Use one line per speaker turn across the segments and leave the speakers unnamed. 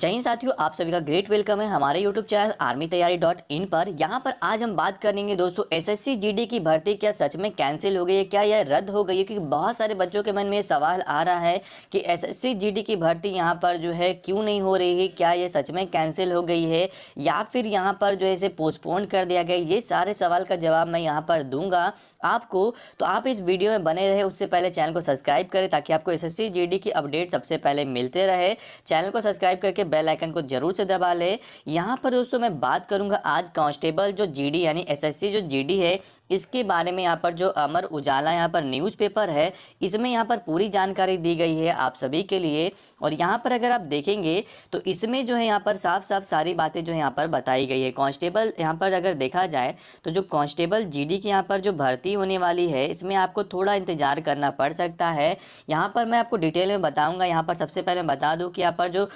जय हिंद साथियों आप सभी का ग्रेट वेलकम है हमारे YouTube channel army Taiyari dot in पर यहाँ पर आज हम बात करेंगे दोस्तों एसएससी जीडी की भर्ती क्या सच में कैंसिल हो गई है क्या यह रद्द हो गई है क्योंकि बहुत सारे बच्चों के मन में सवाल आ रहा है कि एसएससी जीडी की भर्ती यहाँ पर जो है क्यों नहीं हो रही है क्या यह सच में कैंसिल हो गई है या फिर यहाँ पर जो है इसे पोस्टपोन कर दिया गया ये सारे सवाल का जवाब मैं यहाँ पर दूंगा आपको तो आप इस वीडियो में बने रहे उससे पहले चैनल को सब्सक्राइब करें ताकि आपको एस एस की अपडेट सबसे पहले मिलते रहे चैनल को सब्सक्राइब करके के बेल आइकन को जरूर से दबा ले यहाँ पर दोस्तों मैं बात करूँगा आज कांस्टेबल जो जीडी यानी एसएससी जो जीडी है इसके बारे में यहाँ पर जो अमर उजाला यहाँ पर न्यूज़पेपर है इसमें यहाँ पर पूरी जानकारी दी गई है आप सभी के लिए और यहाँ पर अगर आप देखेंगे तो इसमें जो है यहाँ पर साफ साफ सारी बातें जो है यहाँ पर बताई गई है कांस्टेबल यहाँ पर अगर देखा जाए तो जो कांस्टेबल जीडी की यहाँ पर जो भर्ती होने वाली है इसमें आपको थोड़ा इंतज़ार करना पड़ सकता है यहाँ पर मैं आपको डिटेल में बताऊँगा यहाँ पर सबसे पहले बता दूँ कि यहाँ पर जो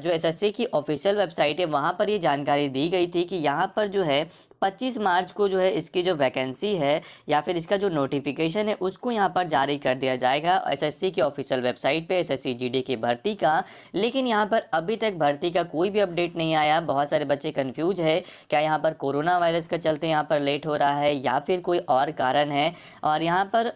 जो एसएससी की ऑफिशियल वेबसाइट है वहाँ पर ये जानकारी दी गई थी कि यहाँ पर जो है 25 मार्च को जो है इसकी जो वैकेंसी है या फिर इसका जो नोटिफिकेशन है उसको यहाँ पर जारी कर दिया जाएगा एसएससी की ऑफिशियल वेबसाइट पे एसएससी जीडी की भर्ती का लेकिन यहाँ पर अभी तक भर्ती का कोई भी अपडेट नहीं आया बहुत सारे बच्चे कन्फ्यूज है क्या यहाँ पर कोरोना वायरस का चलते यहाँ पर लेट हो रहा है या फिर कोई और कारण है और यहाँ पर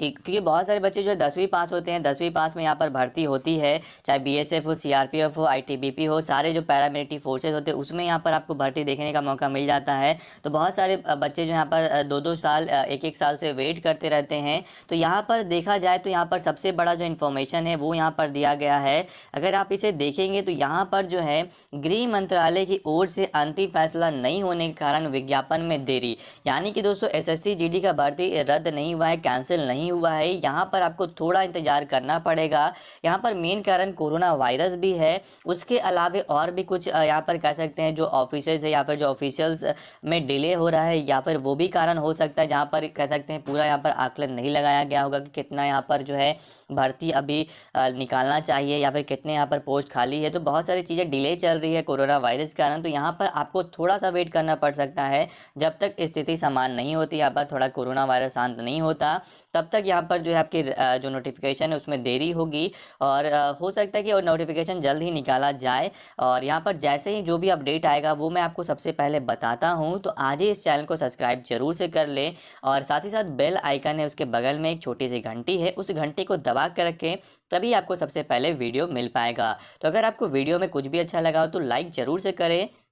एक क्योंकि बहुत सारे बच्चे जो है दसवीं पास होते हैं दसवीं पास में यहाँ पर भर्ती होती है चाहे बीएसएफ हो सीआरपीएफ हो आईटीबीपी हो सारे जो पैरामिलिट्री फोर्सेज होते हैं उसमें यहाँ पर आपको भर्ती देखने का मौका मिल जाता है तो बहुत सारे बच्चे जो यहाँ पर दो दो साल एक एक साल से वेट करते रहते हैं तो यहाँ पर देखा जाए तो यहाँ पर सबसे बड़ा जो इन्फॉर्मेशन है वो यहाँ पर दिया गया है अगर आप इसे देखेंगे तो यहाँ पर जो है गृह मंत्रालय की ओर से अंतिम फैसला नहीं होने के कारण विज्ञापन में देरी यानी कि दोस्तों एस एस का भर्ती रद्द नहीं हुआ है कैंसिल नहीं नहीं हुआ है यहाँ पर आपको थोड़ा इंतज़ार करना पड़ेगा यहाँ पर मेन कारण कोरोना वायरस भी है उसके अलावे और भी कुछ यहाँ पर कह सकते हैं जो ऑफिस है या फिर जो ऑफिशियल्स में डिले हो रहा है या फिर वो भी कारण हो सकता है जहाँ पर कह सकते हैं पूरा यहाँ पर आकलन नहीं लगाया गया होगा कि कितना यहाँ पर जो है भर्ती अभी निकालना चाहिए या फिर कितने यहाँ पर पोस्ट खाली है तो बहुत सारी चीज़ें डिले चल रही है कोरोना वायरस के कारण तो यहाँ पर आपको थोड़ा सा वेट करना पड़ सकता है जब तक स्थिति समान नहीं होती यहाँ पर थोड़ा कोरोना वायरस शांत नहीं होता तब तक यहाँ पर जो है आपकी जो नोटिफिकेशन है उसमें देरी होगी और हो सकता है कि और नोटिफिकेशन जल्द ही निकाला जाए और यहाँ पर जैसे ही जो भी अपडेट आएगा वो मैं आपको सबसे पहले बताता हूँ तो आज ही इस चैनल को सब्सक्राइब जरूर से कर लें और साथ ही साथ बेल आइकन है उसके बगल में एक छोटी सी घंटी है उस घंटी को दबा कर रखें तभी आपको सबसे पहले वीडियो मिल पाएगा तो अगर आपको वीडियो में कुछ भी अच्छा लगा हो तो लाइक ज़रूर से करें